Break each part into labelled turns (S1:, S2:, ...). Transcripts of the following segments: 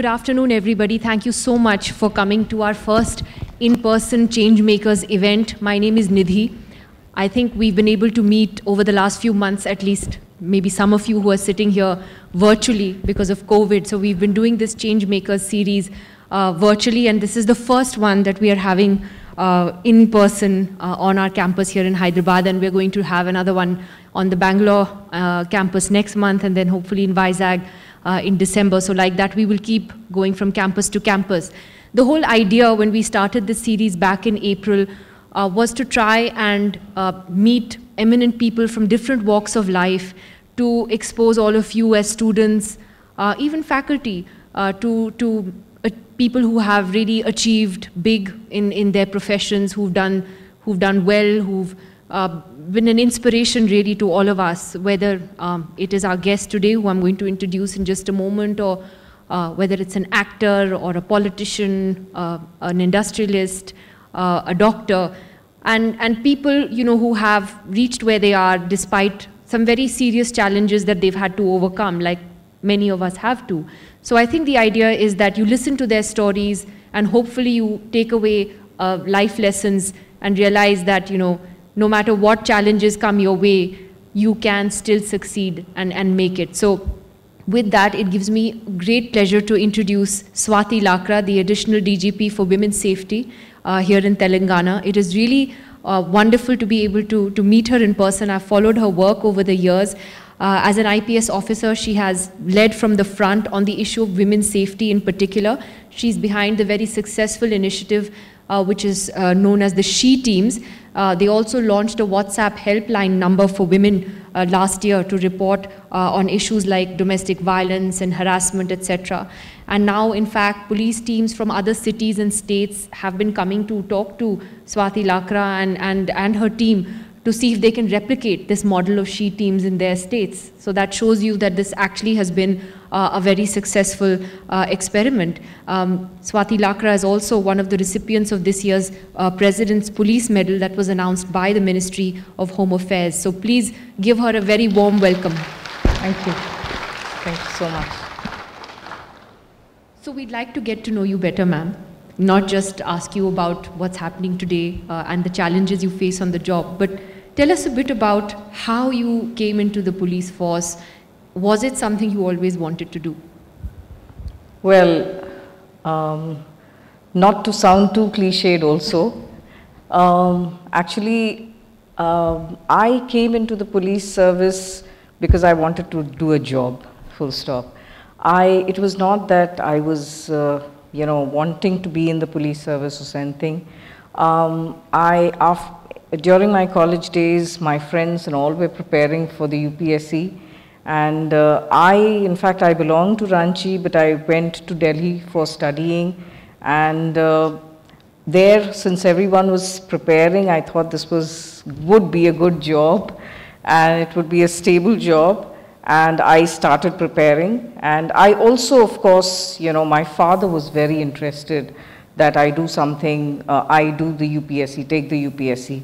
S1: Good afternoon, everybody. Thank you so much for coming to our first in-person Changemakers event. My name is Nidhi. I think we've been able to meet over the last few months, at least maybe some of you who are sitting here virtually because of COVID. So we've been doing this Changemakers series uh, virtually, and this is the first one that we are having uh, in person uh, on our campus here in Hyderabad, and we're going to have another one on the Bangalore uh, campus next month, and then hopefully in Vizag uh, in December. So like that, we will keep going from campus to campus. The whole idea when we started this series back in April uh, was to try and uh, meet eminent people from different walks of life to expose all of you as students, uh, even faculty, uh, to, to uh, people who have really achieved big in, in their professions, who've done, who've done well, who've uh, been an inspiration really to all of us, whether um, it is our guest today, who I'm going to introduce in just a moment, or uh, whether it's an actor or a politician, uh, an industrialist, uh, a doctor, and, and people you know, who have reached where they are despite some very serious challenges that they've had to overcome, like many of us have to. So I think the idea is that you listen to their stories and hopefully you take away uh, life lessons and realize that you know no matter what challenges come your way, you can still succeed and, and make it. So with that, it gives me great pleasure to introduce Swati Lakra, the additional DGP for Women's Safety uh, here in Telangana. It is really uh, wonderful to be able to, to meet her in person. I've followed her work over the years. Uh, as an IPS officer, she has led from the front on the issue of women's safety in particular. She's behind the very successful initiative uh, which is uh, known as the She Teams. Uh, they also launched a WhatsApp helpline number for women uh, last year to report uh, on issues like domestic violence and harassment, etc. And now, in fact, police teams from other cities and states have been coming to talk to Swati Lakra and, and, and her team to see if they can replicate this model of she teams in their states. So that shows you that this actually has been uh, a very successful uh, experiment. Um, Swati Lakra is also one of the recipients of this year's uh, President's Police Medal that was announced by the Ministry of Home Affairs. So please give her a very warm welcome. Thank you. Thank you so much. So we'd like to get to know you better, ma'am not just ask you about what's happening today uh, and the challenges you face on the job, but tell us a bit about how you came into the police force. Was it something you
S2: always wanted to do? Well, um, not to sound too cliched also, um, actually, um, I came into the police service because I wanted to do a job, full stop. I, it was not that I was uh, you know, wanting to be in the police service or something. Um, I, during my college days, my friends and all were preparing for the UPSC. And uh, I, in fact, I belong to Ranchi, but I went to Delhi for studying. And uh, there, since everyone was preparing, I thought this was would be a good job, and it would be a stable job and I started preparing. And I also, of course, you know, my father was very interested that I do something, uh, I do the UPSC, take the UPSC.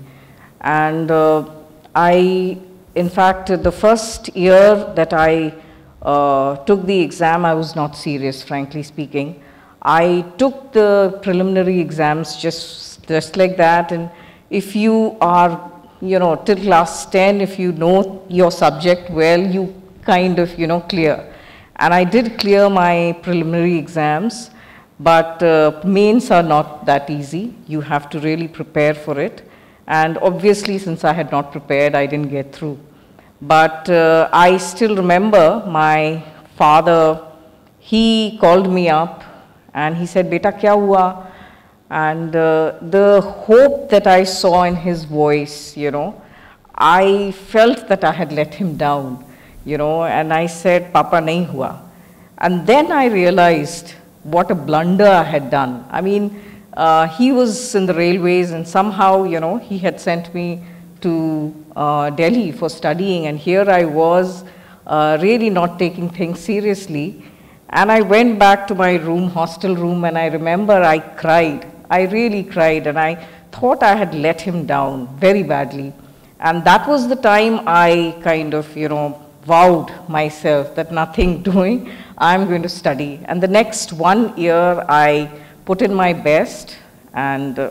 S2: And uh, I, in fact, the first year that I uh, took the exam, I was not serious, frankly speaking. I took the preliminary exams just, just like that. And if you are, you know, till class 10, if you know your subject well, you kind of, you know, clear. And I did clear my preliminary exams, but uh, mains are not that easy. You have to really prepare for it. And obviously, since I had not prepared, I didn't get through. But uh, I still remember my father, he called me up and he said, Beta, kya hua? And uh, the hope that I saw in his voice, you know, I felt that I had let him down you know, and I said, Papa, nahi hua. And then I realized what a blunder I had done. I mean, uh, he was in the railways and somehow, you know, he had sent me to uh, Delhi for studying and here I was uh, really not taking things seriously. And I went back to my room, hostel room, and I remember I cried. I really cried and I thought I had let him down very badly. And that was the time I kind of, you know, vowed myself that nothing doing, I'm going to study. And the next one year, I put in my best, and uh,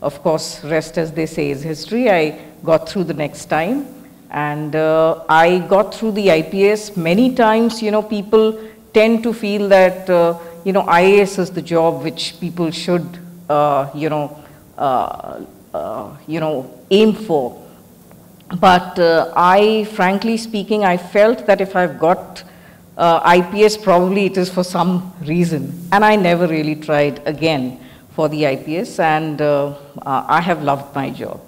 S2: of course, rest, as they say, is history. I got through the next time, and uh, I got through the IPS many times. You know, people tend to feel that, uh, you know, IAS is the job which people should, uh, you know, uh, uh, you know, aim for but uh, I, frankly speaking, I felt that if I've got uh, IPS, probably it is for some reason. And I never really tried again for the IPS, and uh, I have loved my job.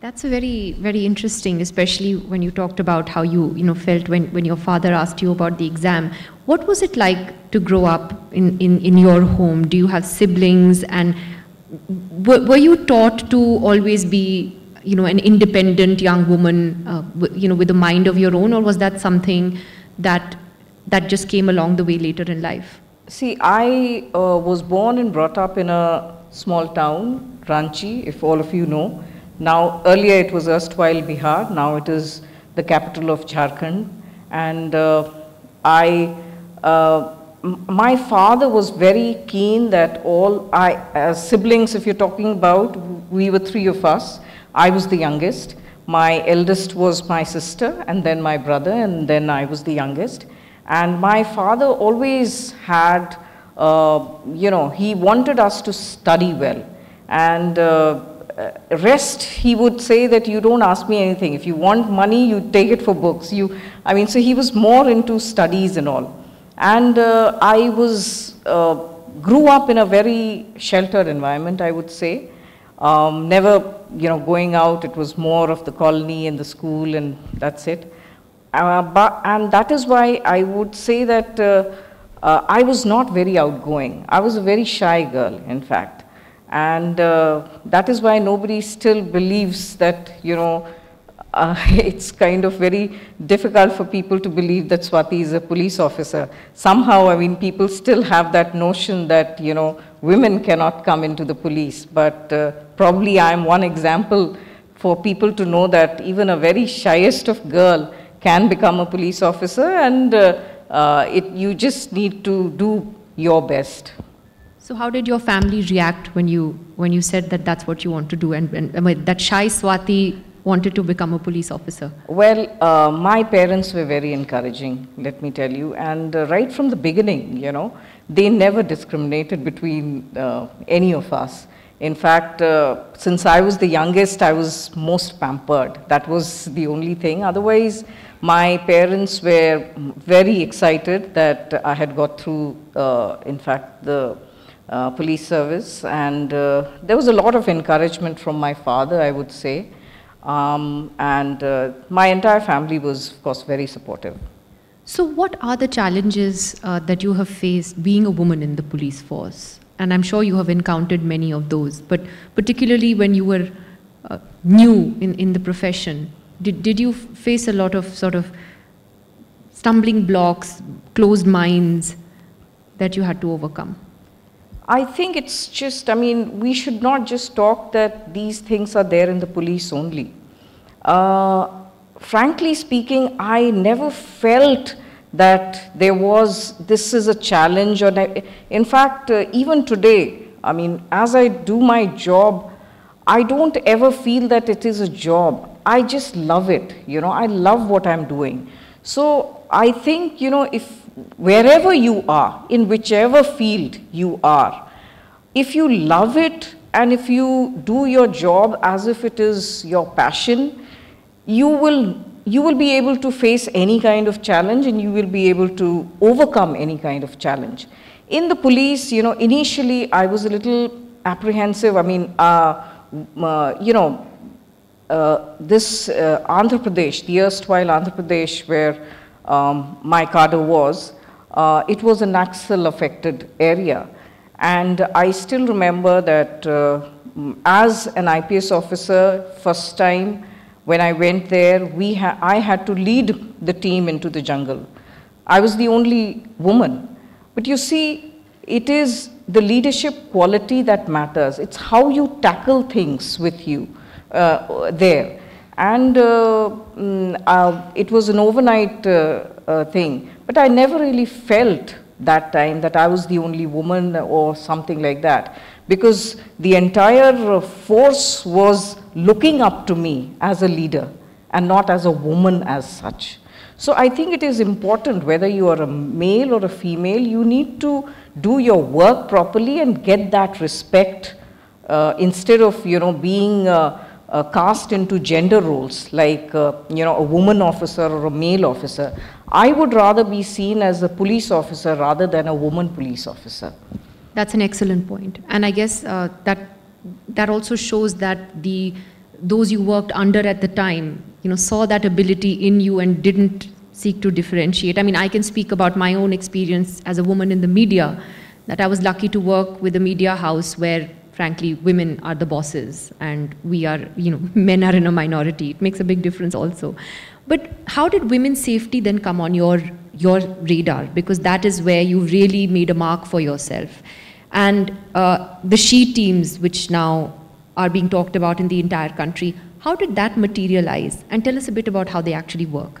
S1: That's very, very interesting, especially when you talked about how you, you know, felt when, when your father asked you about the exam. What was it like to grow up in, in, in your home? Do you have siblings? And were, were you taught to always be you know, an independent young woman, uh, you know, with a mind of your own, or was that something that that just came along the way later in life?
S2: See, I uh, was born and brought up in a small town, Ranchi, if all of you know. Now, earlier it was erstwhile Bihar, now it is the capital of Jharkhand. And uh, I, uh, my father was very keen that all I, uh, siblings, if you're talking about, we were three of us, I was the youngest. My eldest was my sister, and then my brother, and then I was the youngest. And my father always had, uh, you know, he wanted us to study well. And uh, uh rest, he would say that you don't ask me anything. If you want money, you take it for books. You, I mean, so he was more into studies and all. And uh, I was, uh, grew up in a very sheltered environment, I would say. Um, never, you know, going out, it was more of the colony and the school and that's it. Uh, but, and that is why I would say that uh, uh, I was not very outgoing. I was a very shy girl, in fact. And uh, that is why nobody still believes that, you know, uh, it's kind of very difficult for people to believe that Swati is a police officer. Somehow, I mean, people still have that notion that, you know, women cannot come into the police, but uh, probably I'm one example for people to know that even a very shyest of girl can become a police officer and uh, uh, it, you just need to do your best.
S1: So how did your family react when you, when you said that that's what you want to do and, and, and that shy Swati wanted to become a police officer?
S2: Well, uh, my parents were very encouraging, let me tell you, and uh, right from the beginning, you know, they never discriminated between uh, any of us. In fact, uh, since I was the youngest, I was most pampered. That was the only thing. Otherwise, my parents were very excited that I had got through, uh, in fact, the uh, police service. And uh, there was a lot of encouragement from my father, I would say. Um, and uh, my entire family was, of course, very supportive. So, what are
S1: the challenges uh, that you have faced being a woman in the police force? And I'm sure you have encountered many of those, but particularly when you were uh, new in, in the profession, did, did you face a lot of sort of stumbling blocks, closed minds that you had to overcome?
S2: I think it's just, I mean, we should not just talk that these things are there in the police only. Uh, frankly speaking, I never felt that there was, this is a challenge. Or in fact, uh, even today, I mean, as I do my job, I don't ever feel that it is a job. I just love it. You know, I love what I'm doing. So I think, you know, if wherever you are, in whichever field you are, if you love it and if you do your job as if it is your passion, you will you will be able to face any kind of challenge and you will be able to overcome any kind of challenge. In the police, you know, initially I was a little apprehensive. I mean, uh, uh, you know, uh, this uh, Andhra Pradesh, the erstwhile Andhra Pradesh where um, my cadre was, uh, it was a Naxal affected area. And I still remember that uh, as an IPS officer, first time when I went there, we ha I had to lead the team into the jungle. I was the only woman. But you see, it is the leadership quality that matters. It's how you tackle things with you uh, there. And uh, mm, uh, it was an overnight uh, uh, thing. But I never really felt that time that I was the only woman or something like that. Because the entire uh, force was looking up to me as a leader and not as a woman as such. So I think it is important whether you are a male or a female, you need to do your work properly and get that respect uh, instead of, you know, being uh, uh, cast into gender roles like, uh, you know, a woman officer or a male officer. I would rather be seen as a police officer rather than a woman police officer.
S1: That's an excellent point. And I guess uh, that that also shows that the those you worked under at the time, you know, saw that ability in you and didn't seek to differentiate. I mean, I can speak about my own experience as a woman in the media, that I was lucky to work with a media house where, frankly, women are the bosses and we are, you know, men are in a minority. It makes a big difference also. But how did women's safety then come on your your radar? Because that is where you really made a mark for yourself and uh, the she teams, which now are being talked about in the entire country. How did that materialize? And tell us a bit about how they actually work.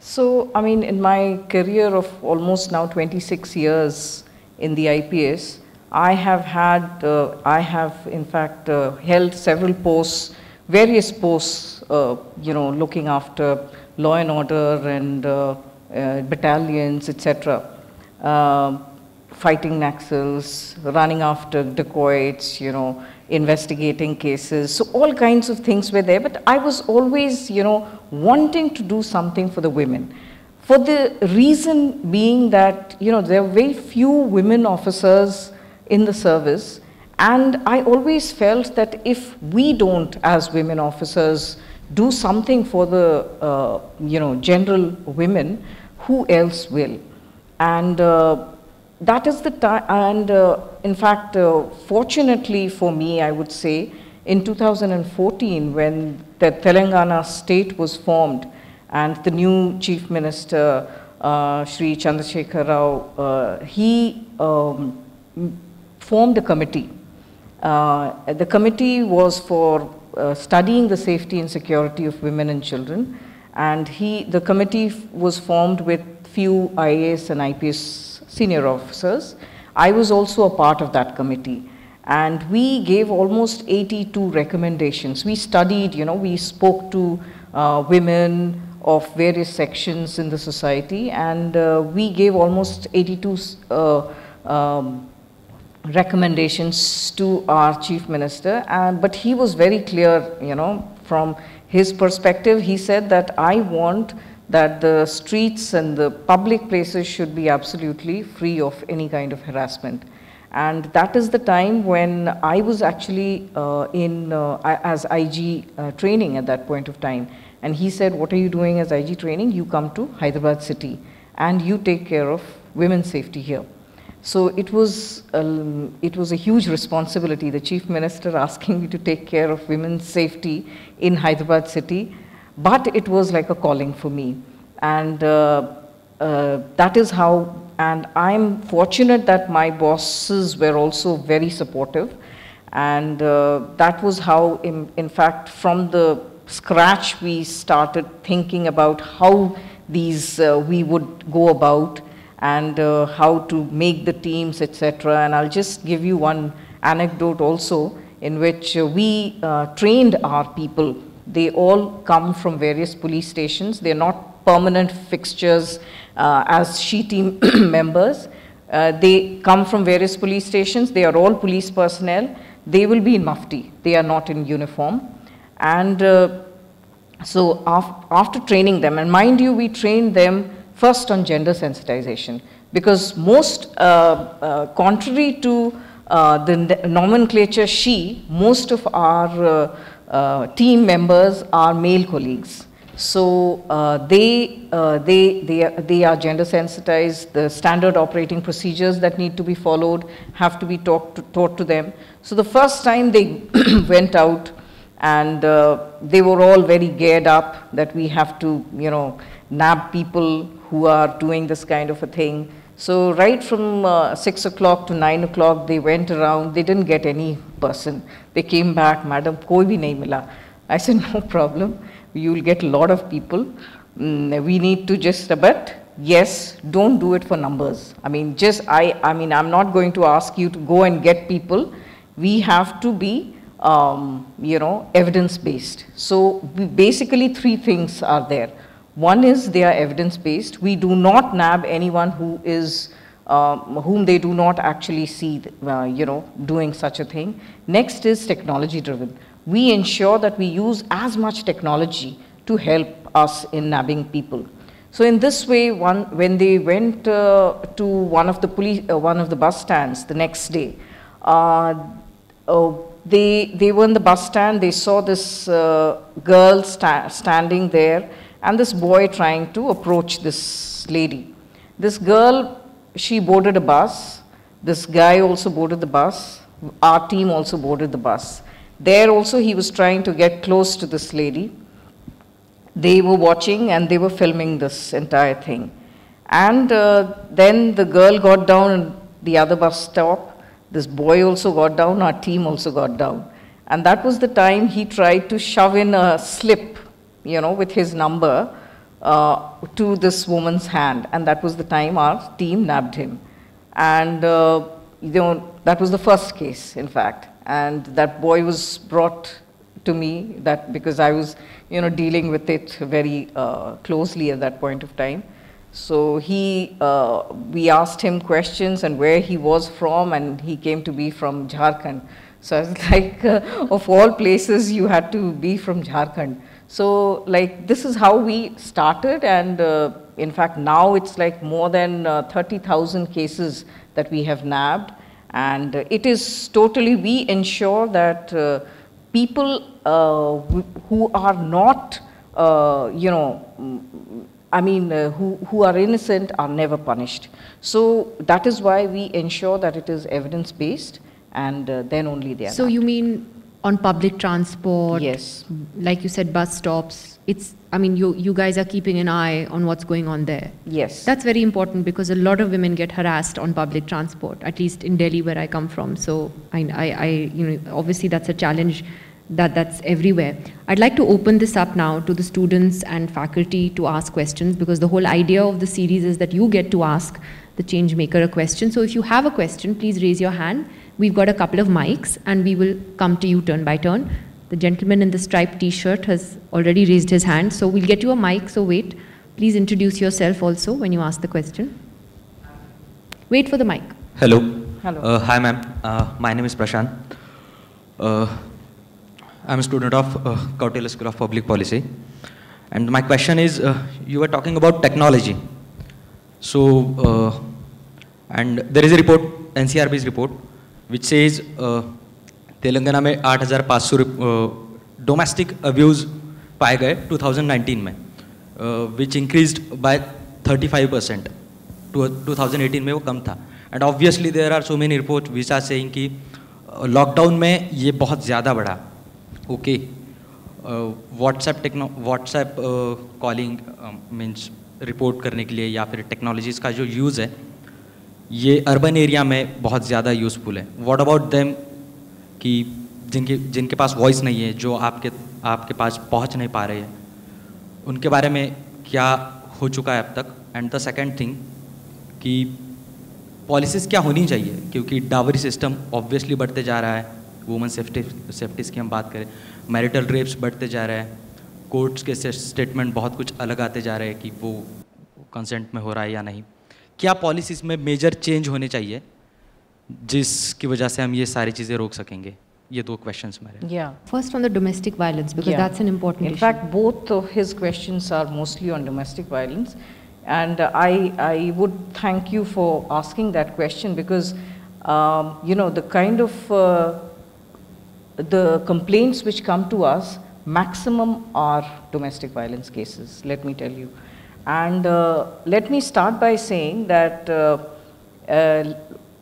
S2: So, I mean, in my career of almost now 26 years in the IPS, I have had, uh, I have in fact uh, held several posts, various posts, uh, you know, looking after law and order and uh, uh, battalions, etc fighting Naxals, running after dacoits, you know, investigating cases. So all kinds of things were there, but I was always, you know, wanting to do something for the women. For the reason being that, you know, there are very few women officers in the service, and I always felt that if we don't, as women officers, do something for the, uh, you know, general women, who else will? And uh, that is the time, and uh, in fact, uh, fortunately for me, I would say, in 2014, when the Telangana state was formed and the new chief minister, uh, Sri Chandrasekhar Rao, uh, he um, formed a committee. Uh, the committee was for uh, studying the safety and security of women and children, and he, the committee was formed with few IAS and IPS senior officers. I was also a part of that committee and we gave almost 82 recommendations. We studied, you know, we spoke to uh, women of various sections in the society and uh, we gave almost 82 uh, um, recommendations to our chief minister and but he was very clear you know from his perspective he said that I want that the streets and the public places should be absolutely free of any kind of harassment. And that is the time when I was actually uh, in uh, as IG uh, training at that point of time. And he said, what are you doing as IG training? You come to Hyderabad city and you take care of women's safety here. So it was, um, it was a huge responsibility, the chief minister asking me to take care of women's safety in Hyderabad city but it was like a calling for me. And uh, uh, that is how, and I'm fortunate that my bosses were also very supportive. And uh, that was how, in, in fact, from the scratch we started thinking about how these uh, we would go about and uh, how to make the teams etc and i'll just give you one anecdote also in which uh, we trained our people they all come from various police stations. They're not permanent fixtures uh, as SHE team members. Uh, they come from various police stations. They are all police personnel. They will be in mufti. They are not in uniform. And uh, so af after training them, and mind you, we train them first on gender sensitization because most, uh, uh, contrary to uh, the nomenclature she, most of our uh, team members are male colleagues. So uh, they, uh, they, they, are, they are gender sensitized, the standard operating procedures that need to be followed have to be taught to, taught to them. So the first time they went out and uh, they were all very geared up that we have to, you know, nab people who are doing this kind of a thing. So right from uh, 6 o'clock to 9 o'clock, they went around, they didn't get any person. They came back, madam, koi bhi nahi mila. I said, no problem, you will get a lot of people. Mm, we need to just, but yes, don't do it for numbers. I mean, just, I, I mean, I'm not going to ask you to go and get people. We have to be, um, you know, evidence-based. So basically three things are there. One is they are evidence-based. We do not nab anyone who is um, whom they do not actually see, uh, you know, doing such a thing. Next is technology-driven. We ensure that we use as much technology to help us in nabbing people. So in this way, one, when they went uh, to one of the police, uh, one of the bus stands the next day, uh, uh, they they were in the bus stand. They saw this uh, girl sta standing there and this boy trying to approach this lady. This girl, she boarded a bus. This guy also boarded the bus. Our team also boarded the bus. There also he was trying to get close to this lady. They were watching and they were filming this entire thing. And uh, then the girl got down and the other bus stop. This boy also got down, our team also got down. And that was the time he tried to shove in a slip you know, with his number uh, to this woman's hand. And that was the time our team nabbed him. And, uh, you know, that was the first case, in fact. And that boy was brought to me that because I was, you know, dealing with it very uh, closely at that point of time. So he, uh, we asked him questions and where he was from, and he came to be from Jharkhand. So I was like, uh, of all places, you had to be from Jharkhand. So like this is how we started and uh, in fact now it's like more than uh, 30,000 cases that we have nabbed and uh, it is totally we ensure that uh, people uh, who are not uh, you know mm, I mean who, who are innocent are never punished. So that is why we ensure that it is evidence based and then only they are So not. you
S1: mean on public transport. Yes. Like you said, bus stops. It's, I mean, you, you guys are keeping an eye on what's going on there. Yes. That's very important because a lot of women get harassed on public transport, at least in Delhi where I come from. So I, I, I you know, obviously that's a challenge that that's everywhere. I'd like to open this up now to the students and faculty to ask questions because the whole idea of the series is that you get to ask the change maker a question. So if you have a question, please raise your hand We've got a couple of mics, and we will come to you turn by turn. The gentleman in the striped T-shirt has already raised his hand, so we'll get you a mic. So wait, please introduce yourself also when you ask the question. Wait for the mic.
S3: Hello. Hello. Uh, hi, ma'am. Uh, my name is Prashant. Uh, I'm a student of uh, School of Public Policy. And my question is, uh, you were talking about technology. So, uh, and there is a report, NCRB's report, which says uh, Telangana में 8,500 domestic abuse पाए गए 2019 में which increase by 35 percent to में वो कम था and obviously there are so many report which are saying कि lockdown uh, में ये बहुत ज़्यादा बढ़ा okay WhatsApp techno WhatsApp calling means report करने के लिए या फिर टेक्नोलॉजीज़ का जो यूज़ है ये अर्बन एरिया में बहुत ज़्यादा यूज़फुल है वॉट अबाउट देम कि जिनके जिनके पास वॉइस नहीं है जो आपके आपके पास पहुंच नहीं पा रहे हैं उनके बारे में क्या हो चुका है अब तक एंड द सेकेंड थिंग कि पॉलिसीज़ क्या होनी चाहिए क्योंकि डावरी सिस्टम ऑब्वियसली बढ़ते जा रहा है वुमेन सेफ्टी सेफ्टीज़ की हम बात करें मैरिटल रेप्स बढ़ते जा रहे हैं कोर्ट्स के स्टेटमेंट बहुत कुछ अलग आते जा रहे हैं कि वो कंसेंट में हो रहा है या नहीं क्या पॉलिसीज़ में मेजर चेंज होने चाहिए जिसकी वजह से हम ये सारी चीज़ें रोक सकेंगे ये दो questions मेरे
S2: yeah first on the domestic violence because yeah. that's an important in issue. fact both his questions are mostly on domestic violence and uh, i i would thank you for asking that question because um, you know the kind of uh, the complaints which come to us maximum are domestic violence cases let me tell you and uh, let me start by saying that uh, uh,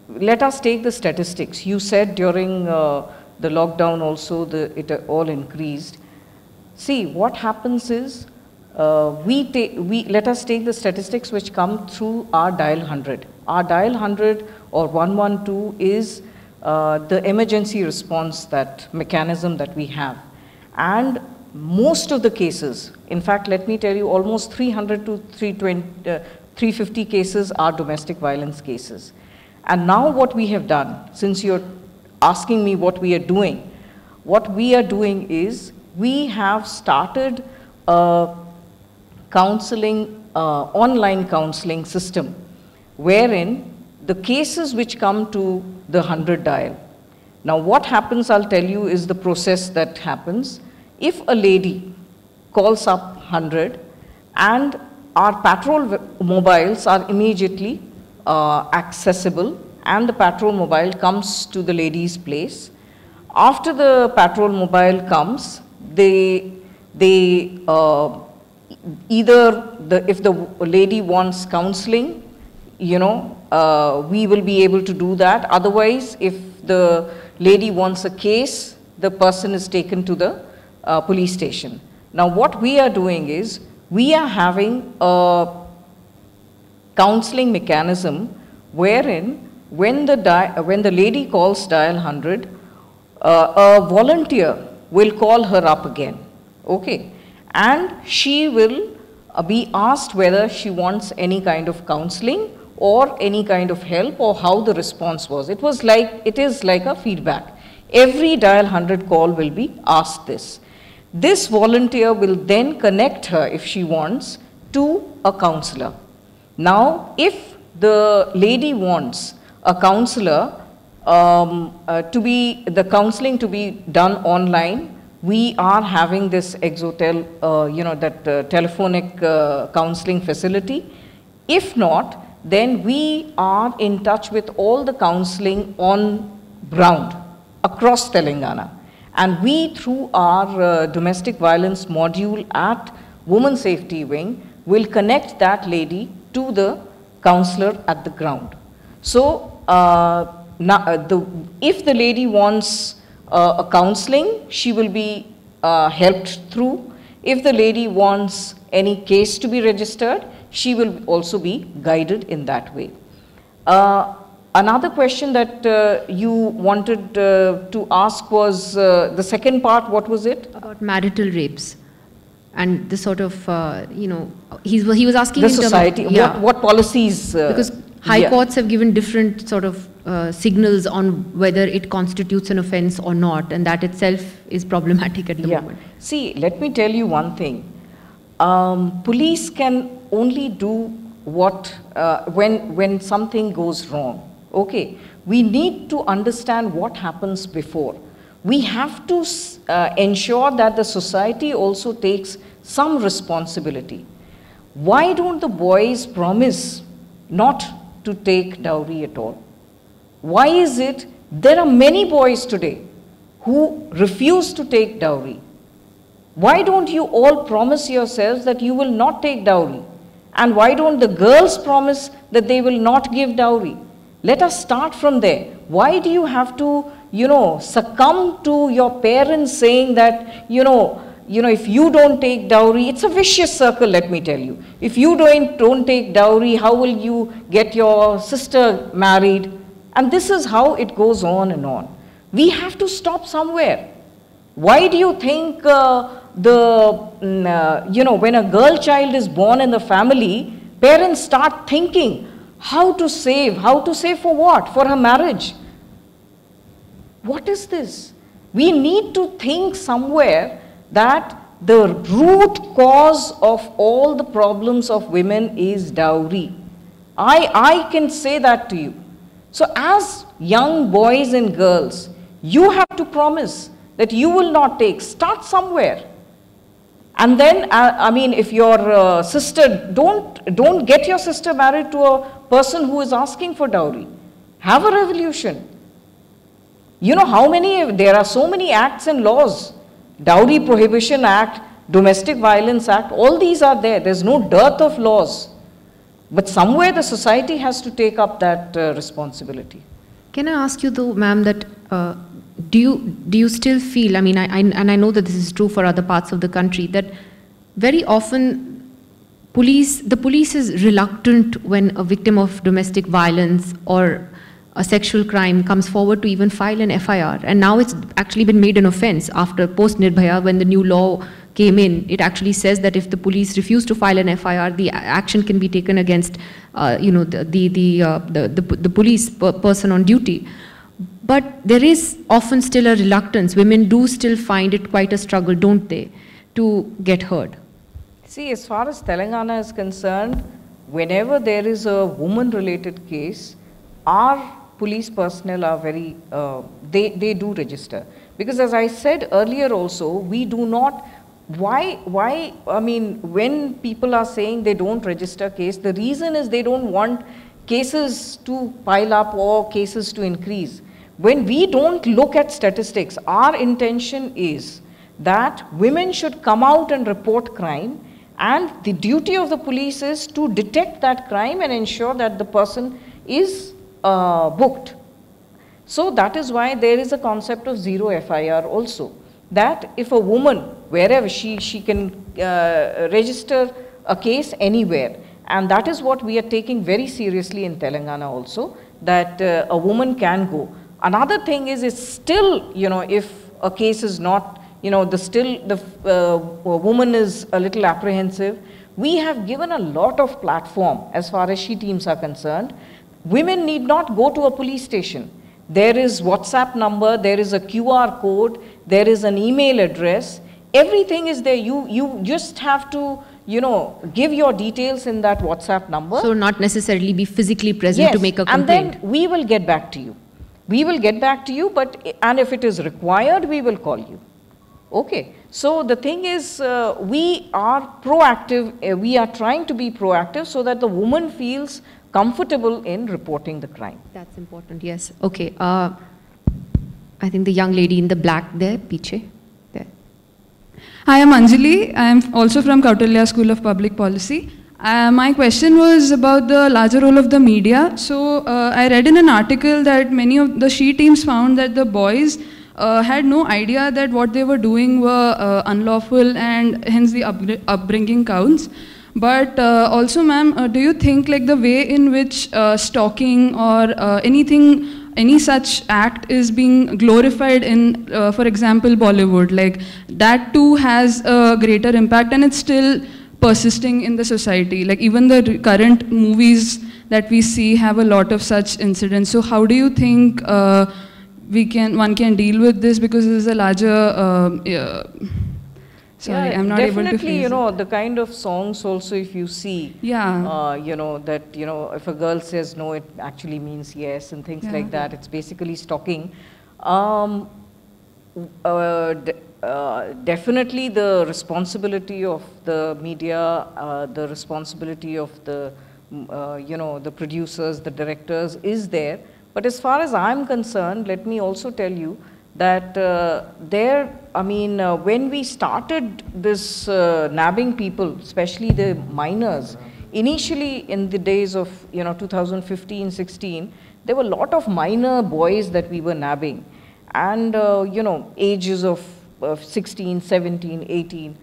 S2: let us take the statistics. You said during uh, the lockdown also the, it uh, all increased. See, what happens is uh, we take we let us take the statistics which come through our dial 100. Our dial 100 or 112 is the emergency response that mechanism that we have, and most of the cases, in fact, let me tell you, almost 300 to 320, uh, 350 cases are domestic violence cases. And now what we have done, since you're asking me what we are doing, what we are doing is we have started a counseling, uh, online counseling system wherein the cases which come to the 100 dial. Now what happens, I'll tell you, is the process that happens if a lady calls up 100 and our patrol mobiles are immediately uh, accessible and the patrol mobile comes to the lady's place. After the patrol mobile comes, they, they uh, either the, if the lady wants counseling, you know, uh, we will be able to do that. Otherwise, if the lady wants a case, the person is taken to the uh, police station. Now what we are doing is we are having a counseling mechanism wherein when the, when the lady calls dial 100, uh, a volunteer will call her up again, okay? And she will uh, be asked whether she wants any kind of counseling or any kind of help or how the response was. It was like, it is like a feedback. Every dial 100 call will be asked this. This volunteer will then connect her, if she wants, to a counselor. Now, if the lady wants a counselor um, uh, to be, the counseling to be done online, we are having this exotel, uh, you know, that uh, telephonic uh, counseling facility. If not, then we are in touch with all the counseling on ground across Telangana. And we, through our uh, domestic violence module at Women Safety Wing, will connect that lady to the counselor at the ground. So, uh, now, uh, the, if the lady wants uh, a counseling, she will be uh, helped through. If the lady wants any case to be registered, she will also be guided in that way. Uh, Another question that uh, you wanted uh, to ask was uh, the second part, what was it? About marital rapes and
S1: the sort of, uh, you know, he's, he was asking the society, of, yeah. what, what policies? Uh, because high yeah. courts have given different sort of signals on whether it constitutes an
S2: offense or not, and that itself is problematic at the yeah. moment. See, let me tell you one thing. Um, police can only do what uh, when when something goes wrong Okay, we need to understand what happens before. We have to uh, ensure that the society also takes some responsibility. Why don't the boys promise not to take dowry at all? Why is it there are many boys today who refuse to take dowry? Why don't you all promise yourselves that you will not take dowry? And why don't the girls promise that they will not give dowry? Let us start from there. Why do you have to, you know, succumb to your parents saying that, you know, you know, if you don't take dowry, it's a vicious circle, let me tell you. If you don't, don't take dowry, how will you get your sister married? And this is how it goes on and on. We have to stop somewhere. Why do you think uh, the, mm, uh, you know, when a girl child is born in the family, parents start thinking, how to save? How to save for what? For her marriage. What is this? We need to think somewhere that the root cause of all the problems of women is dowry. I, I can say that to you. So, as young boys and girls, you have to promise that you will not take. Start somewhere. And then, uh, I mean, if your uh, sister, don't, don't get your sister married to a person who is asking for dowry. Have a revolution. You know how many, there are so many acts and laws. Dowry Prohibition Act, Domestic Violence Act, all these are there. There's no dearth of laws. But somewhere the society has to take up that uh, responsibility.
S1: Can I ask you though, ma'am, that uh, do you do you still feel? I mean, I, I, and I know that this is true for other parts of the country that very often police the police is reluctant when a victim of domestic violence or a sexual crime comes forward to even file an FIR. And now it's actually been made an offense after post Nirbhaya when the new law came in. It actually says that if the police refuse to file an FIR, the action can be taken against, uh, you know, the the the, uh, the, the, the police person on duty. But there is often still a reluctance. Women do still find it quite a struggle, don't they, to get heard?
S2: See, as far as Telangana is concerned, whenever there is a woman related case, our police personnel are very, uh, they, they do register. Because as I said earlier also, we do not, why, why, I mean, when people are saying they don't register case, the reason is they don't want cases to pile up or cases to increase when we don't look at statistics, our intention is that women should come out and report crime and the duty of the police is to detect that crime and ensure that the person is uh, booked. So that is why there is a concept of zero FIR also, that if a woman, wherever she, she can uh, register a case anywhere, and that is what we are taking very seriously in Telangana also, that uh, a woman can go. Another thing is it's still, you know, if a case is not, you know, the still, the uh, woman is a little apprehensive, we have given a lot of platform as far as she teams are concerned. Women need not go to a police station. There is WhatsApp number, there is a QR code, there is an email address. Everything is there. You, you just have to you know, give your details in that WhatsApp number. So not necessarily be physically present yes, to make a complaint. And then we will get back to you. We will get back to you, but and if it is required, we will call you. Okay. So the thing is, uh, we are proactive. Uh, we are trying to be proactive so that the woman feels comfortable in reporting the crime. That's important.
S1: Yes. Okay. Uh, I think the young lady in the black there, Piche. There. Hi, I'm
S4: Anjali.
S1: I'm also from
S4: Kautilya School of Public Policy. Uh, my question was about the larger role of the media. So uh, I read in an article that many of the she teams found that the boys uh, had no idea that what they were doing were uh, unlawful and hence the up upbringing counts. But uh, also, ma'am, uh, do you think like the way in which stalking or anything any such act is being glorified in, for example, Bollywood, like that too has a greater impact and it's still persisting in the society. Like even the current movies that we see have a lot of such incidents. So how do you think uh, we can one can deal with this because there's a larger uh, sorry yeah, i'm not able to definitely you know
S5: it.
S2: the kind of songs also if you see yeah uh, you know that you know if a girl says no it actually means yes and things yeah. like that it's basically stalking um, uh, uh, definitely the responsibility of the media, uh, the responsibility of the, mm, uh, you know, the producers, the directors is there. But as far as I'm concerned, let me also tell you that uh, there, I mean, uh, when we started this nabbing people, especially the minors, initially in the days of, you know, 2015, 16, there were a lot of minor boys that we were nabbing. And, you know, ages of uh, 16, 17, 18.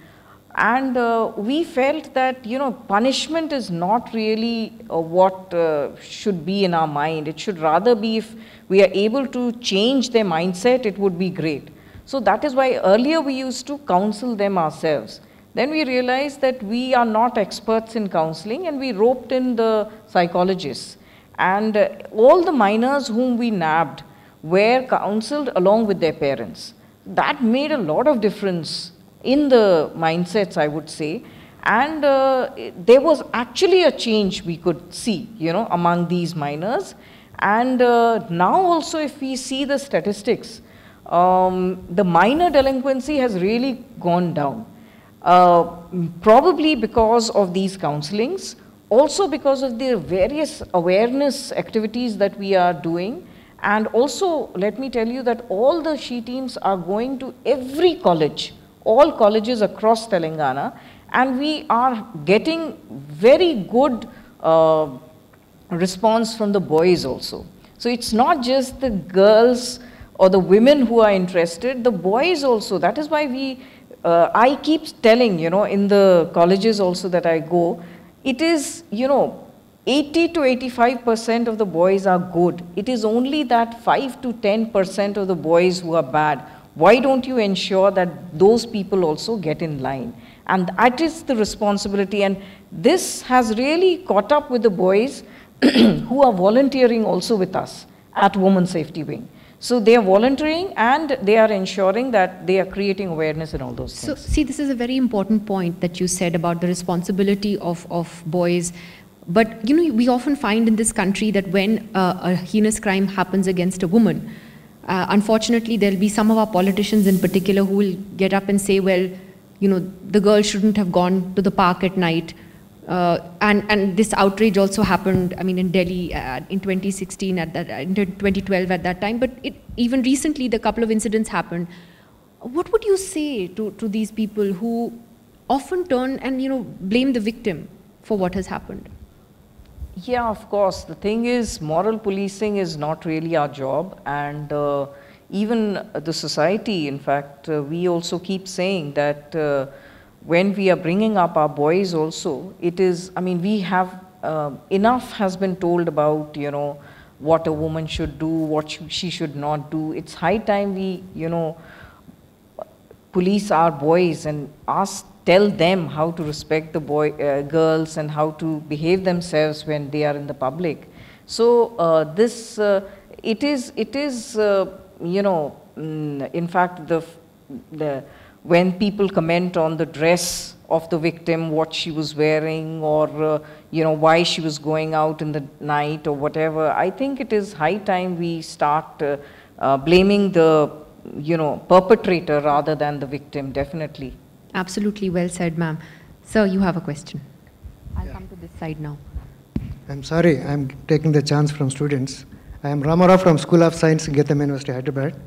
S2: And uh, we felt that, you know, punishment is not really uh, what uh, should be in our mind. It should rather be if we are able to change their mindset, it would be great. So that is why earlier we used to counsel them ourselves. Then we realized that we are not experts in counseling and we roped in the psychologists. And uh, all the minors whom we nabbed were counseled along with their parents that made a lot of difference in the mindsets, I would say. And uh, there was actually a change we could see, you know, among these miners. And uh, now also if we see the statistics, um, the minor delinquency has really gone down. Uh, probably because of these counselings, also because of the various awareness activities that we are doing, and also, let me tell you that all the she teams are going to every college, all colleges across Telangana, and we are getting very good uh, response from the boys also. So it's not just the girls or the women who are interested, the boys also. That is why we, uh, I keep telling, you know, in the colleges also that I go, it is, you know, 80 to 85 percent of the boys are good. It is only that 5 to 10 percent of the boys who are bad. Why don't you ensure that those people also get in line? And that is the responsibility. And this has really caught up with the boys who are volunteering also with us at Women Safety Wing. So they are volunteering and they are ensuring that they are creating awareness and all those things.
S1: So see, this is a very important point that you said about the responsibility of, of boys but you know, we often find in this country that when uh, a heinous crime happens against a woman, uh, unfortunately, there'll be some of our politicians in particular who will get up and say, well, you know, the girl shouldn't have gone to the park at night. Uh, and, and this outrage also happened, I mean, in Delhi uh, in 2016, at that, in 2012 at that time. But it, even recently, the couple of incidents happened. What would you say to, to these people who often turn and, you know, blame the victim for what has happened?
S2: Yeah, of course. The thing is, moral policing is not really our job, and uh, even the society, in fact, uh, we also keep saying that uh, when we are bringing up our boys, also, it is, I mean, we have uh, enough has been told about, you know, what a woman should do, what she should not do. It's high time we, you know, police our boys and ask tell them how to respect the boy, uh, girls and how to behave themselves when they are in the public. So uh, this, uh, it is, it is, uh, you know, mm, in fact, the, the, when people comment on the dress of the victim, what she was wearing or, uh, you know, why she was going out in the night or whatever, I think it is high time we start uh, blaming the, you know, perpetrator rather than the victim, definitely.
S1: Absolutely well said, ma'am. Sir, you have a question. I'll yeah. come to this side now.
S5: I'm sorry, I'm taking the chance from students. I am Ramara from School of Science, Getham University, Hyderabad.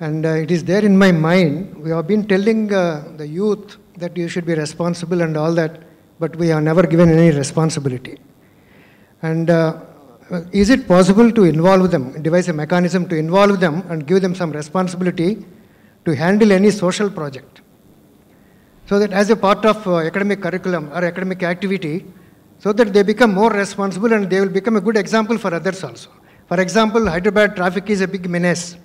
S5: And uh, it is there in my mind. We have been telling uh, the youth that you should be responsible and all that, but we are never given any responsibility. And uh, is it possible to involve them, devise a mechanism to involve them and give them some responsibility to handle any social project? so that as a part of uh, academic curriculum or academic activity, so that they become more responsible and they will become a good example for others also. For example, Hyderabad traffic is a big menace,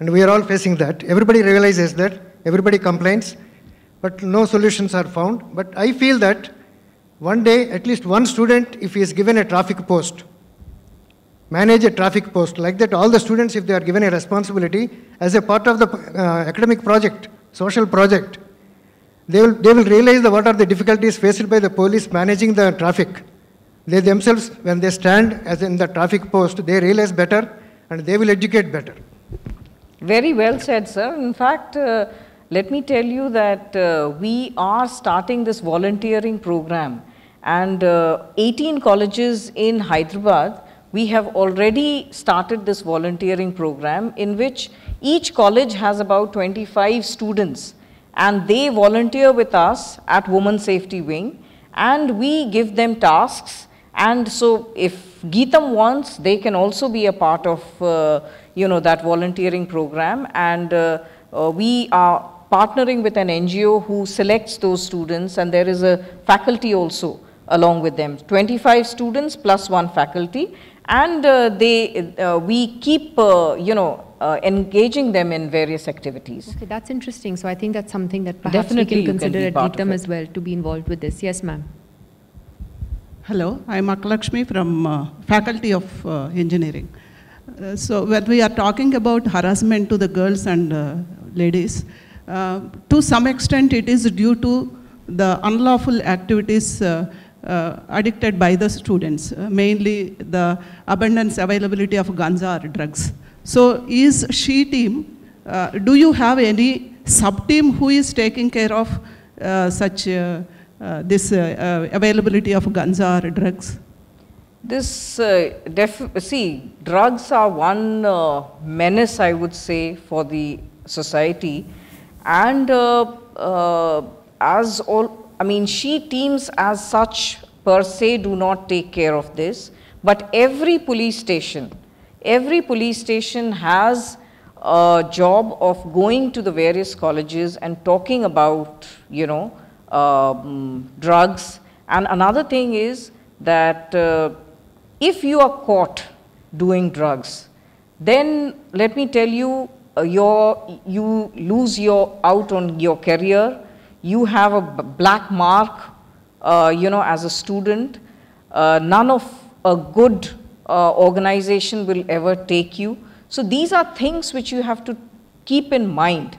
S5: and we are all facing that. Everybody realizes that, everybody complains, but no solutions are found. But I feel that one day, at least one student, if he is given a traffic post, manage a traffic post, like that all the students, if they are given a responsibility as a part of the uh, academic project, social project, they will, they will realize the, what are the difficulties faced by the police managing the traffic. They themselves, when they stand as in the traffic post, they realize better and they will educate better. Very well
S2: said, sir. In fact, uh, let me tell you that uh, we are starting this volunteering program and uh, 18 colleges in Hyderabad, we have already started this volunteering program in which each college has about 25 students and they volunteer with us at Women Safety Wing and we give them tasks and so if Geetam wants, they can also be a part of, uh, you know, that volunteering program and uh, uh, we are partnering with an NGO who selects those students and there is a faculty also along with them, 25 students plus one faculty and uh, they, uh, we keep, uh, you know, uh, engaging them in various activities. Okay,
S1: that's interesting. So I think that's something that perhaps Definitely we can consider can at them as
S2: well to be
S6: involved with this. Yes, ma'am. Hello, I'm Akalakshmi from uh, Faculty of uh, Engineering. Uh, so when we are talking about harassment to the girls and uh, ladies, uh, to some extent it is due to the unlawful activities uh, addicted by the students, uh, mainly the abundance availability of ganja or drugs. So is she team, uh, do you have any sub-team who is taking care of uh, such uh, uh this uh, uh, availability of guns or drugs?
S2: This, see, drugs are one menace, I would say, for the society. And as all, I mean, she teams as such per se do not take care of this, but every police station every police station has a job of going to the various colleges and talking about, you know, um, drugs. And another thing is that uh, if you are caught doing drugs, then let me tell you, uh, your, you lose your out on your career, you have a black mark, uh, you know, as a student, uh, none of a good uh, organization will ever take you. So these are things which you have to keep in mind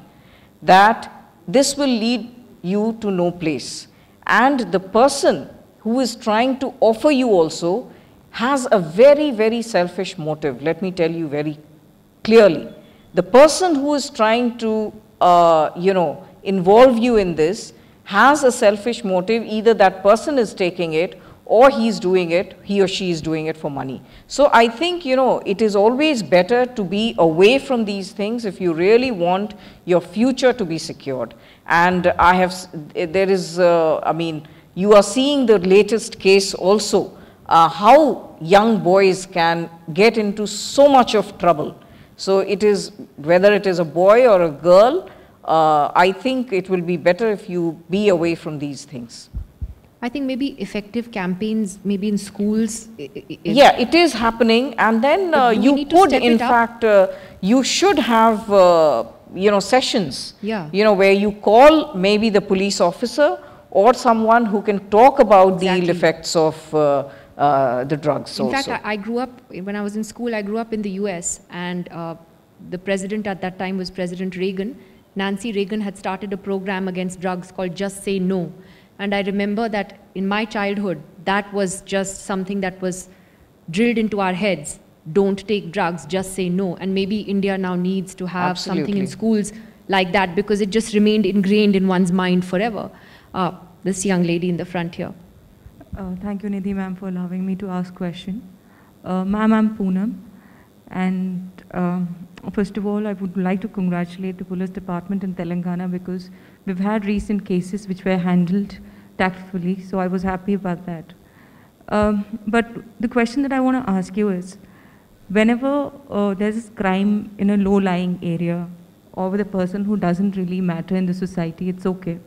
S2: that this will lead you to no place. And the person who is trying to offer you also has a very, very selfish motive. Let me tell you very clearly. The person who is trying to, uh, you know, involve you in this has a selfish motive. Either that person is taking it or he's doing it, he or she is doing it for money. So I think, you know, it is always better to be away from these things if you really want your future to be secured. And I have, eh, there is, uh, I mean, you are seeing the latest case also, uh, how young boys can get into so much of trouble. So it is, whether it is a boy or a girl, uh, I think it will be better if you be away from these things.
S1: I think maybe effective campaigns, maybe in schools. yeah, it is
S2: happening, and then uh, you could, in fact, uh, you should have, uh, you know, sessions. Yeah. You know, where you call maybe the police officer or someone who can talk about exactly. the ill effects of. Uh, uh, the drugs. In also. fact, I,
S1: I, grew up when I was in school. I grew up in the U.S. and uh, the president at that time was President Reagan. Nancy Reagan had started a program against drugs called Just Say No, and I remember that in my childhood, that was just something that was drilled into our heads. Don't take drugs, just say no. And maybe India now needs to have Absolutely. something in schools like that because it just remained ingrained in one's mind forever. Uh, this young
S6: lady in the front here. Uh, thank you, Nidhi ma'am, for allowing me to ask question. Uh, ma'am, I'm Poonam, and um, first of all, I would like to congratulate the police department in Telangana because we've had recent cases which were handled tactfully, so I was happy about that. Um, but the question that I want to ask you is, whenever uh, there's crime in a low-lying area or with a person who doesn't really matter in the society, it's okay.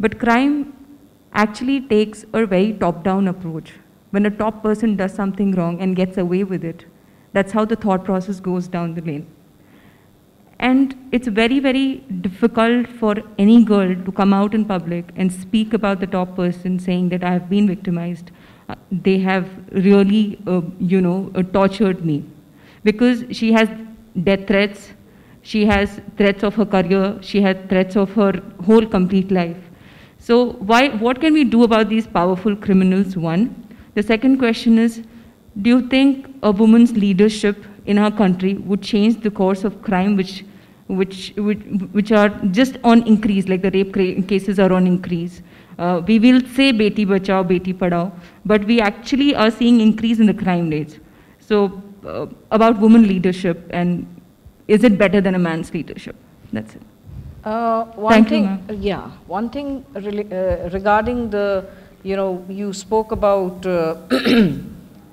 S6: But crime actually takes a very top-down approach. When a top person does something wrong and gets away with it, that's how the thought process goes down the lane. And it's very, very difficult for any girl to come out in public and speak about the top person saying that I have been victimized. Uh, they have really, uh, you know, uh, tortured me. Because she has death threats, she has threats of her career, she has threats of her whole complete life. So why, what can we do about these powerful criminals, one? The second question is, do you think a woman's leadership in our country would change the course of crime, which, which, which, which are just on increase, like the rape cases are on increase? Uh, we will say beti bachao, beti padao, but we actually are seeing increase in the crime rates. So uh, about woman leadership and is it better than a man's leadership? That's it.
S2: Uh, one Thank thing, you, yeah, one thing uh, regarding the, you know, you spoke about uh,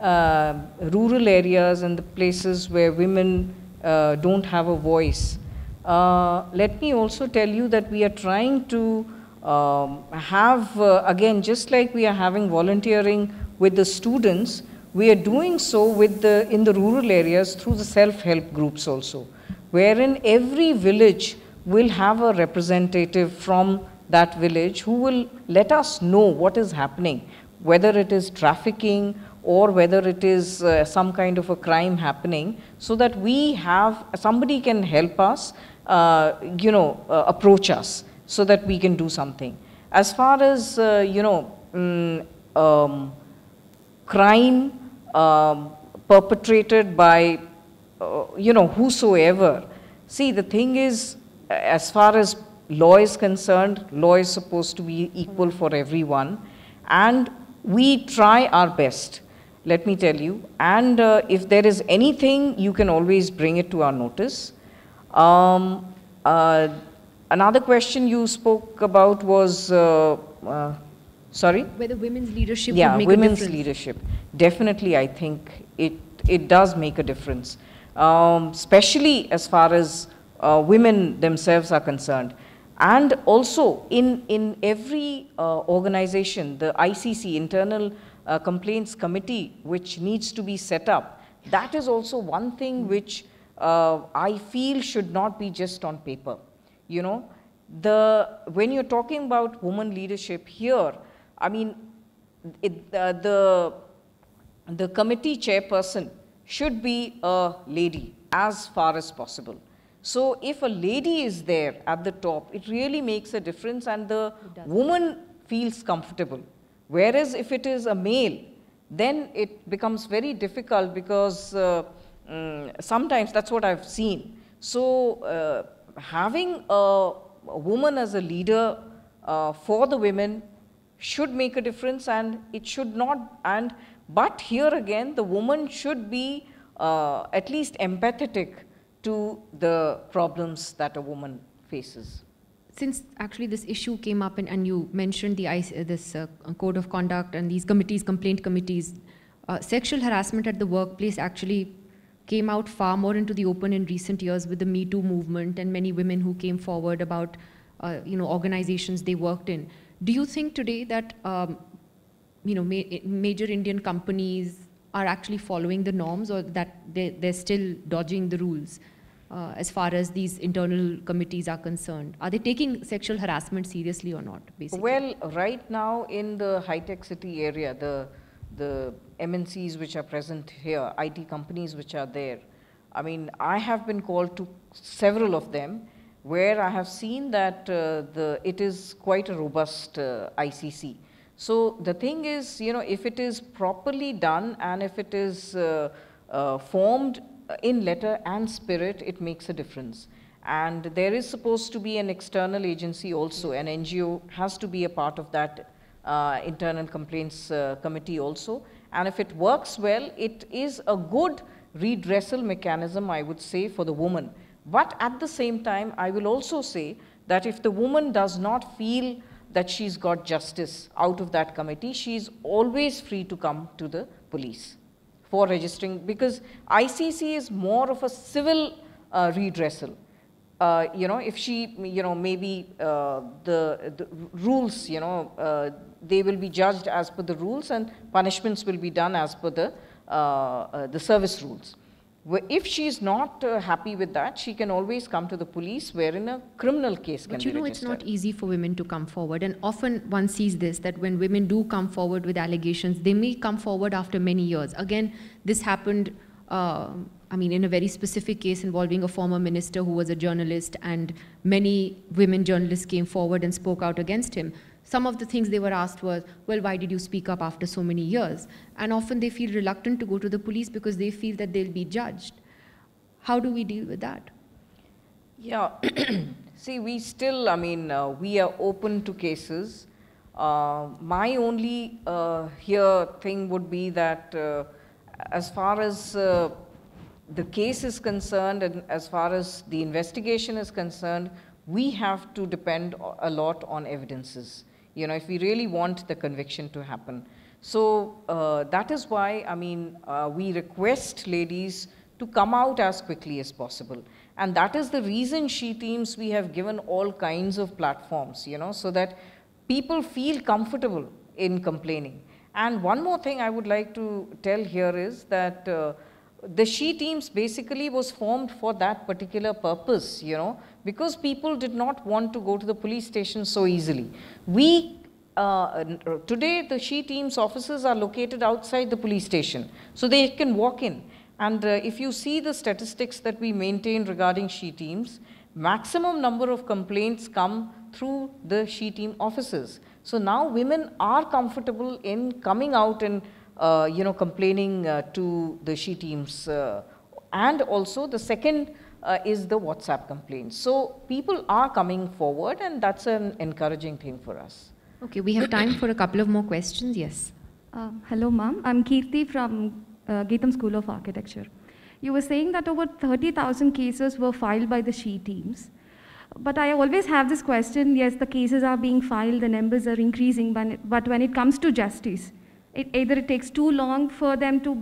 S2: Uh, rural areas and the places where women uh, don't have a voice. Uh, let me also tell you that we are trying to um, have, uh, again, just like we are having volunteering with the students, we are doing so with the, in the rural areas through the self-help groups also, wherein every village will have a representative from that village who will let us know what is happening, whether it is trafficking or whether it is uh, some kind of a crime happening so that we have somebody can help us uh, you know uh, approach us so that we can do something as far as uh, you know um, um, crime um, perpetrated by uh, you know whosoever see the thing is uh, as far as law is concerned law is supposed to be equal for everyone and we try our best let me tell you. And uh, if there is anything, you can always bring it to our notice. Um, uh, another question you spoke about was, uh, uh sorry?
S1: Whether women's leadership yeah, women's
S2: leadership. Definitely, I think it, it does make a difference, um, especially as far as uh, women themselves are concerned. And also in, in every uh, organization, the ICC, internal uh, complaints committee which needs to be set up, that is also one thing which uh, I feel should not be just on paper. You know, the, when you're talking about woman leadership here, I mean, it, uh, the, the committee chairperson should be a lady as far as possible. So if a lady is there at the top, it really makes a difference and the woman feels comfortable. Whereas if it is a male, then it becomes very difficult because uh, mm, sometimes that's what I've seen. So uh, having a, a, woman as a leader uh, for the women should make a difference and it should not and but here again the woman should be uh, at least empathetic to the problems that a woman faces
S1: since actually this issue came up and, and you mentioned the uh, this uh, code of conduct and these committees, complaint committees, uh, sexual harassment at the workplace actually came out far more into the open in recent years with the Me Too movement and many women who came forward about uh, you know organizations they worked in. Do you think today that um, you know ma major Indian companies are actually following the norms or that they, they're still dodging the rules? uh, as far as these internal committees are concerned? Are they taking sexual harassment seriously or not, basically?
S2: Well, right now in the high-tech city area, the, the MNCs which are present here, IT companies which are there, I mean, I have been called to several of them where I have seen that uh, the, it is quite a robust uh, ICC. So the thing is, you know, if it is properly done and if it is uh, uh formed in letter and spirit, it makes a difference. And there is supposed to be an external agency also, an NGO has to be a part of that uh, internal complaints uh, committee also. And if it works well, it is a good redressal mechanism, I would say, for the woman. But at the same time, I will also say that if the woman does not feel that she's got justice out of that committee, she is always free to come to the police for registering because ICC is more of a civil uh, redressal. Uh, you know, if she, you know, maybe uh, the, the, rules, you know, uh, they will be judged as per the rules and punishments will be done as per the, uh, uh, the service rules if she's not uh, happy with that, she can always come to the police, wherein a criminal case but can be But you know, registered.
S1: it's not easy for women to come forward. And often one sees this, that when women do come forward with allegations, they may come forward after many years. Again, this happened, uh, I mean, in a very specific case involving a former minister who was a journalist, and many women journalists came forward and spoke out against him. Some of the things they were asked was, well, why did you speak up after so many years? And often they feel reluctant to go to the police because they feel that they'll be judged. How do we deal with that?
S2: Yeah, see, we still, I mean, uh, we are open to cases. Uh, my only uh, here thing would be that uh, as far as uh, the case is concerned and as far as the investigation is concerned, we have to depend a lot on evidences you know, if we really want the conviction to happen. So uh, that is why, I mean, uh, we request ladies to come out as quickly as possible. And that is the reason she teams we have given all kinds of platforms, you know, so that people feel comfortable in complaining. And one more thing I would like to tell here is that uh, the she teams basically was formed for that particular purpose, you know, because people did not want to go to the police station so easily. We uh, today the she team's offices are located outside the police station so they can walk in and uh, if you see the statistics that we maintain regarding she teams maximum number of complaints come through the she team offices so now women are comfortable in coming out and uh, you know complaining uh, to the she teams uh, and also the second uh, is the WhatsApp complaint. So people are coming forward and that's an encouraging thing for us.
S1: Okay,
S4: we have time for
S2: a couple of more questions. Yes.
S4: Uh, hello, ma'am. I'm Kirti from uh, School of Architecture. You were saying that over 30,000 cases were filed by the SHE teams. But I always have this question, yes, the cases are being filed, the numbers are increasing, but when it comes to justice, it, either it takes too long for them to,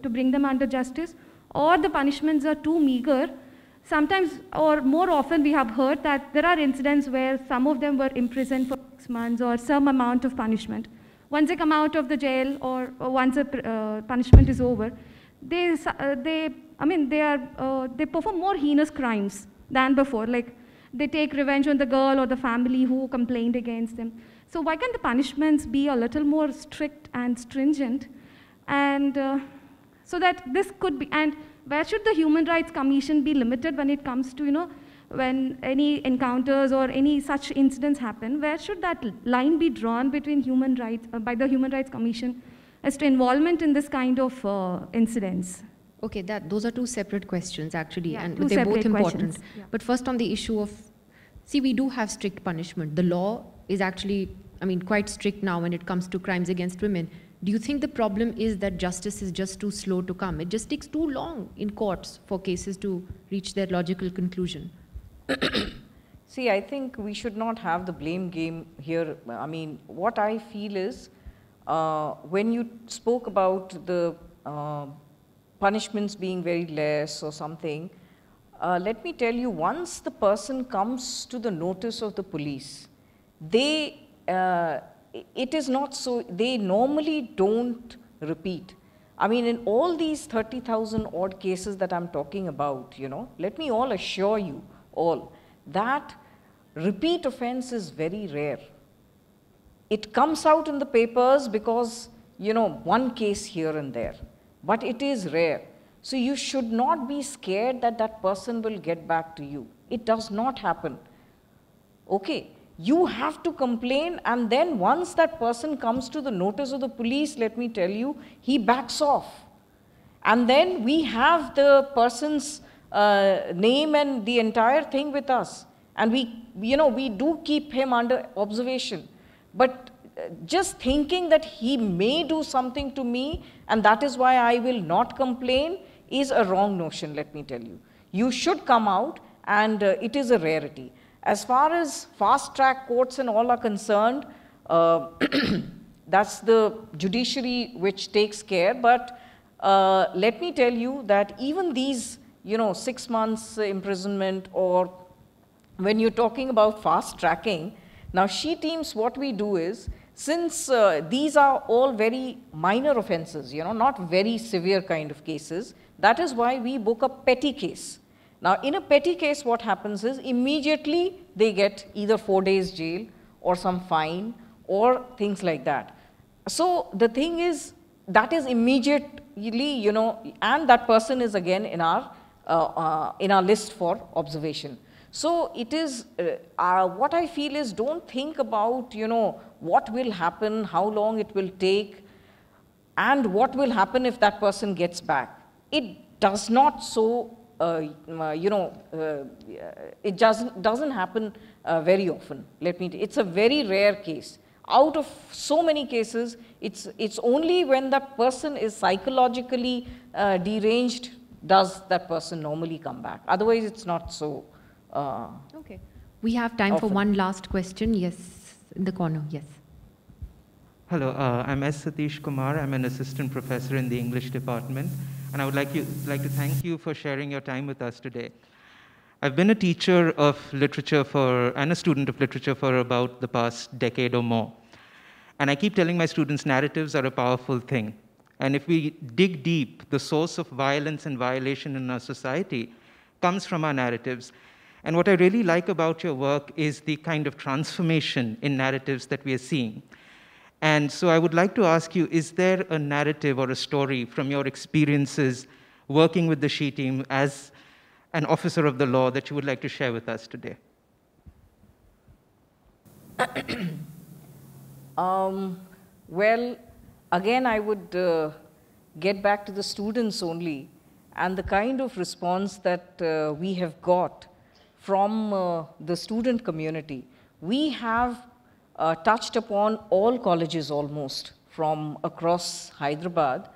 S4: to bring them under justice, or the punishments are too meager sometimes or more often we have heard that there are incidents where some of them were imprisoned for six months or some amount of punishment. Once they come out of the jail or, or once the uh, punishment is over, they, uh, they, I mean, they, are, uh, they perform more heinous crimes than before. Like they take revenge on the girl or the family who complained against them. So why can't the punishments be a little more strict and stringent? And uh, so that this could be, and where should the Human Rights Commission be limited when it comes to, you know, when any encounters or any such incidents happen, where should that line be drawn between human rights, uh, by the Human Rights Commission as to involvement in this kind of uh, incidents?
S1: Okay, that, those are two separate questions actually, yeah, and they're both important. Yeah. But first on the issue of, see, we do have strict punishment. The law is actually, I mean, quite strict now when it comes to crimes against women. Do you think the problem is that justice is just too slow to come? It just takes too long in courts for cases to reach their logical conclusion.
S2: See, I think we should not have the blame game here. I mean, what I feel is uh, when you spoke about the uh, punishments being very less or something, uh, let me tell you, once the person comes to the notice of the police, they uh, it is not so, they normally don't repeat. I mean, in all these 30,000 odd cases that I'm talking about, you know, let me all assure you all that repeat offense is very rare. It comes out in the papers because, you know, one case here and there, but it is rare. So you should not be scared that that person will get back to you. It does not happen. Okay, you have to complain and then once that person comes to the notice of the police let me tell you he backs off and then we have the person's uh, name and the entire thing with us and we you know we do keep him under observation but uh, just thinking that he may do something to me and that is why i will not complain is a wrong notion let me tell you you should come out and uh, it is a rarity as far as fast track courts and all are concerned, uh, that's the judiciary which takes care. But uh, let me tell you that even these, you know, six months imprisonment or when you're talking about fast tracking, now she teams, what we do is, since uh, these are all very minor offenses, you know, not very severe kind of cases, that is why we book a petty case. Now, in a petty case what happens is immediately they get either 4 days jail or some fine or things like that. So, the thing is that is immediately you know and that person is again in our uh, uh, in our list for observation. So, it is uh, uh what I feel is don't think about you know what will happen, how long it will take and what will happen if that person gets back. It does not so uh, uh, you know, uh, it doesn't happen very often. Let me, it's a very rare case. Out of so many cases, it's, it's only when that person is psychologically deranged does that person normally come back. Otherwise, it's not so. okay.
S1: We have time often. for one last question. Yes, in the corner. Yes.
S3: Hello, uh, I'm S. Satish Kumar. I'm an assistant professor in the English department and I would like, you, like to thank you for sharing your time with us today. I've been a teacher of literature for, and a student of literature for about the past decade or more. And I keep telling my students narratives are a powerful thing. And if we dig deep, the source of violence and violation in our society comes from our narratives. And what I really like about your work is the kind of transformation in narratives that we are seeing. And so I would like to ask you is there a narrative or a story from your experiences working with the SHE team as an officer of the law that you would like to share with us today?
S2: um, well, again, I would uh, get back to the students only and the kind of response that uh, we have got from uh, the student community. We have uh, touched upon all colleges almost from across Hyderabad.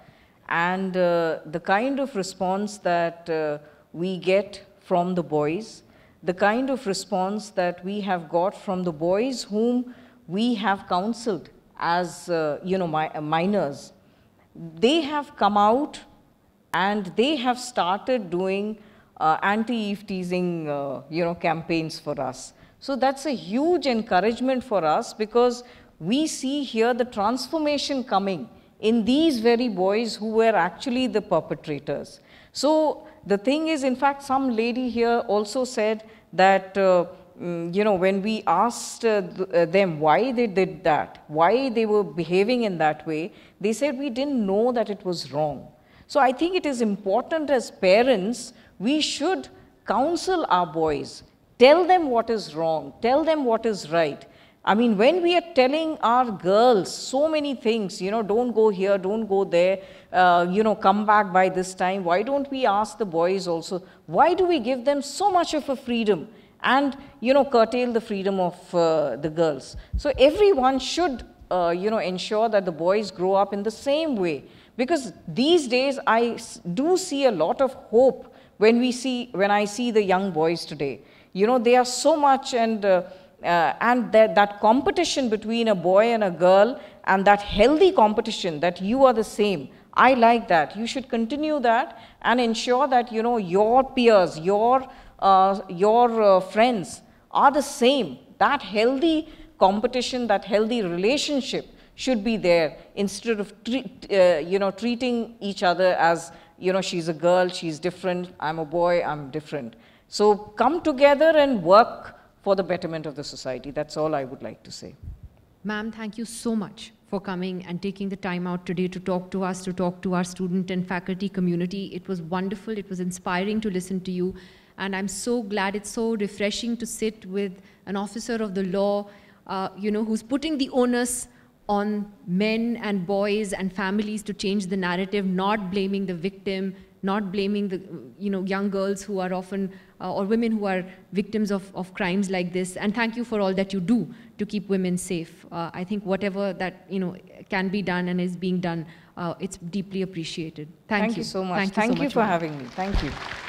S2: And uh, the kind of response that uh, we get from the boys, the kind of response that we have got from the boys whom we have counseled as, uh, you know, uh, minors, they have come out and they have started doing uh, anti-eve teasing, you know, campaigns for us. So that's a huge encouragement for us because we see here the transformation coming in these very boys who were actually the perpetrators. So the thing is, in fact, some lady here also said that, uh, mm, you know, when we asked uh, uh, them why they did that, why they were behaving in that way, they said we didn't know that it was wrong. So I think it is important as parents, we should counsel our boys Tell them what is wrong. Tell them what is right. I mean, when we are telling our girls so many things, you know, don't go here, don't go there, uh, you know, come back by this time, why don't we ask the boys also? Why do we give them so much of a freedom and, you know, curtail the freedom of uh, the girls? So everyone should, uh, you know, ensure that the boys grow up in the same way. Because these days, I do see a lot of hope when we see, when I see the young boys today. You know, they are so much and, uh, uh, and that, that competition between a boy and a girl and that healthy competition that you are the same. I like that. You should continue that and ensure that, you know, your peers, your, uh, your uh, friends are the same. That healthy competition, that healthy relationship should be there instead of treat, uh, you know treating each other as you know she's a girl she's different i'm a boy i'm different so come together and work for the betterment of the society. That's all I would like to say.
S1: Ma'am, thank you so much for coming and taking the time out today to talk to us, to talk to our student and faculty community. It was wonderful. It was inspiring to listen to you. And I'm so glad it's so refreshing to sit with an officer of the law, uh, you know, who's putting the onus on men and boys and families to change the narrative, not blaming the victim, not blaming the you know, young girls who are often, uh, or women who are victims of, of crimes like this. And thank you for all that you do to keep women safe. Uh, I think whatever that you know, can be done and is being done, uh, it's deeply appreciated. Thank, thank you. you. so much. Thank, thank you, so
S2: you much for having me. Thank you.